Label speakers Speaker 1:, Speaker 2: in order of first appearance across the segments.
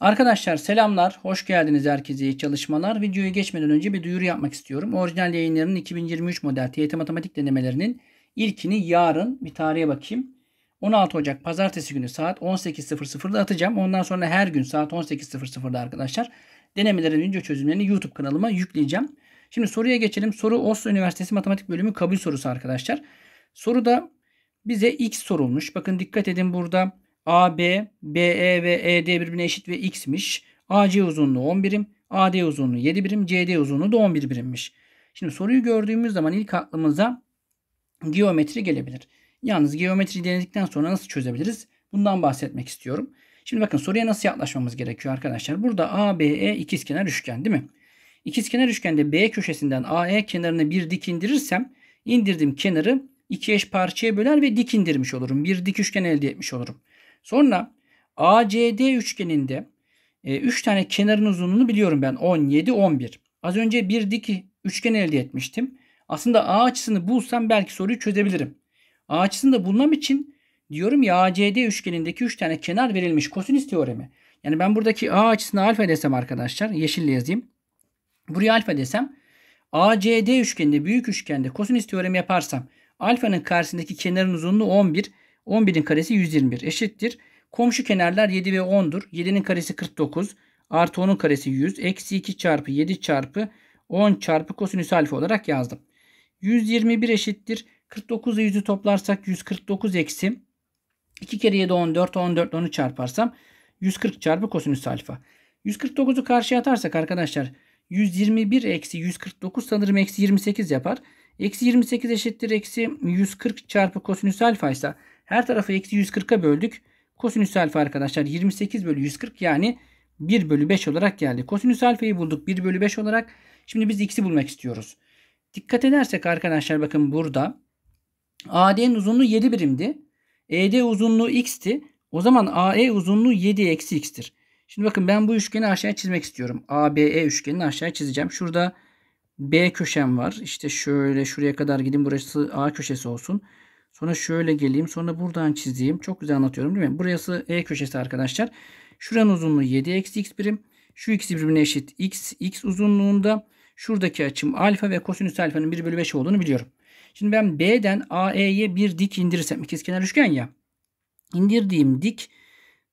Speaker 1: Arkadaşlar selamlar, hoş geldiniz herkese iyi çalışmalar. videoyu geçmeden önce bir duyuru yapmak istiyorum. Orijinal yayınlarının 2023 model TYT matematik denemelerinin ilkini yarın bir tarihe bakayım. 16 Ocak pazartesi günü saat 18.00'da atacağım. Ondan sonra her gün saat 18.00'da arkadaşlar denemelerin önce çözümlerini YouTube kanalıma yükleyeceğim. Şimdi soruya geçelim. Soru Oslo Üniversitesi Matematik Bölümü kabul sorusu arkadaşlar. Soruda bize x sorulmuş. Bakın dikkat edin burada AB, BE ve ED birbirine eşit ve x'miş. AC uzunluğu 11 birim, AD uzunluğu 7 birim, CD uzunluğu da 11 birimmiş. Şimdi soruyu gördüğümüz zaman ilk aklımıza geometri gelebilir. Yalnız geometri denedikten sonra nasıl çözebiliriz? Bundan bahsetmek istiyorum. Şimdi bakın soruya nasıl yaklaşmamız gerekiyor arkadaşlar? Burada ABE ikizkenar üçgen değil mi? İkizkenar üçgende B köşesinden AE kenarını bir dik indirirsem indirdiğim kenarı iki eş parçaya böler ve dik indirmiş olurum. Bir dik üçgen elde etmiş olurum. Sonra ACD üçgeninde 3 e, tane kenarın uzunluğunu biliyorum ben. 17, 11. Az önce bir dik üçgen elde etmiştim. Aslında A açısını bulsam belki soruyu çözebilirim. A açısını da bulmam için diyorum ya ACD üçgenindeki 3 tane kenar verilmiş. Kosinüs teoremi. Yani ben buradaki A açısını alfa desem arkadaşlar. Yeşille yazayım. Buraya alfa desem. ACD üçgeninde büyük üçgende kosinüs teoremi yaparsam alfanın karşısındaki kenarın uzunluğu 11. 11'in karesi 121 eşittir. Komşu kenarlar 7 ve 10'dur. 7'nin karesi 49 artı 10'un karesi 100 eksi 2 çarpı 7 çarpı 10 çarpı kosinüs alfa olarak yazdım. 121 eşittir. 49 ile 100'ü toplarsak 149 eksi 2 kere 7 14 14 onu çarparsam 140 çarpı kosinüs alfa. 149'u karşıya atarsak arkadaşlar 121 eksi 149 sanırım eksi 28 yapar. Eksi 28 eşittir eksi 140 çarpı kosinüs alfa ise her tarafı eksi 140'a böldük. Kosinüs alfa arkadaşlar 28 bölü 140 yani 1 bölü 5 olarak geldi. Kosinüs alfayı bulduk 1 bölü 5 olarak. Şimdi biz x'i bulmak istiyoruz. Dikkat edersek arkadaşlar bakın burada AD'nin uzunluğu 7 birimdi. ED uzunluğu x'ti. O zaman AE uzunluğu 7 eksi x'tir. Şimdi bakın ben bu üçgeni aşağıya çizmek istiyorum. ABE üçgenini aşağıya çizeceğim. Şurada B köşem var. İşte şöyle şuraya kadar gidin. Burası A köşesi olsun. Sonra şöyle geleyim. Sonra buradan çizeyim. Çok güzel anlatıyorum değil mi? Burası E köşesi arkadaşlar. Şuranın uzunluğu 7 eksi x birim. Şu x birbirine eşit x, x uzunluğunda. Şuradaki açım alfa ve kosinüs alfanın 1 bölü 5 olduğunu biliyorum. Şimdi ben B'den AE'ye bir dik indirirsem ikizkenar üçgen ya. İndirdiğim dik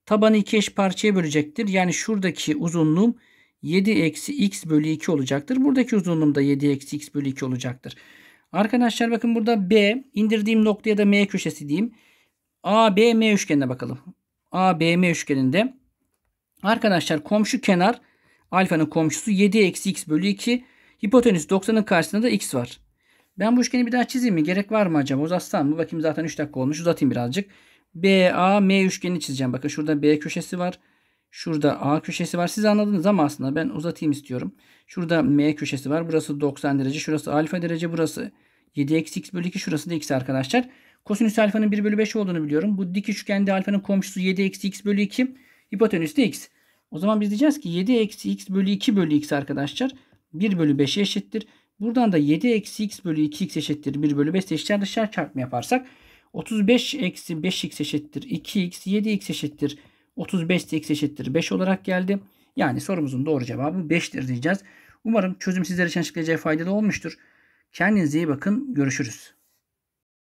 Speaker 1: tabanı iki eş parçaya bölecektir. Yani şuradaki uzunluğum 7 eksi x bölü 2 olacaktır. Buradaki uzunluğum da 7 eksi x bölü 2 olacaktır. Arkadaşlar bakın burada B indirdiğim nokta ya da M köşesi diyeyim. ABM üçgenine bakalım. ABM üçgeninde arkadaşlar komşu kenar alfanın komşusu 7 eksi x bölü 2 hipotenüs 90'ın karşısında da x var. Ben bu üçgeni bir daha çizeyim mi? Gerek var mı acaba? Uzatsam mı? Bakayım zaten 3 dakika olmuş. Uzatayım birazcık. BAM üçgenini çizeceğim. Bakın şurada B köşesi var. Şurada A köşesi var. Siz anladınız ama aslında ben uzatayım istiyorum. Şurada M köşesi var. Burası 90 derece. Şurası alfa derece. Burası 7 eksi x bölü 2. Şurası da x arkadaşlar. Kosinüs alfanın 1 bölü 5 olduğunu biliyorum. Bu dik üçgende alfanın komşusu 7 eksi x bölü 2. Hipotenüs de x. O zaman biz diyeceğiz ki 7 eksi x bölü 2 bölü x arkadaşlar 1 bölü 5'e eşittir. Buradan da 7 eksi x bölü 2x eşittir 1 bölü 5 eşitler dışarı çarpma yaparsak 35 eksi 5x eşittir 2x 7x eşittir 35 x eşittir 5 olarak geldi. Yani sorumuzun doğru cevabı 5'tir diyeceğiz. Umarım çözüm sizler için açıklayıcı faydalı olmuştur. Kendinize iyi bakın. Görüşürüz.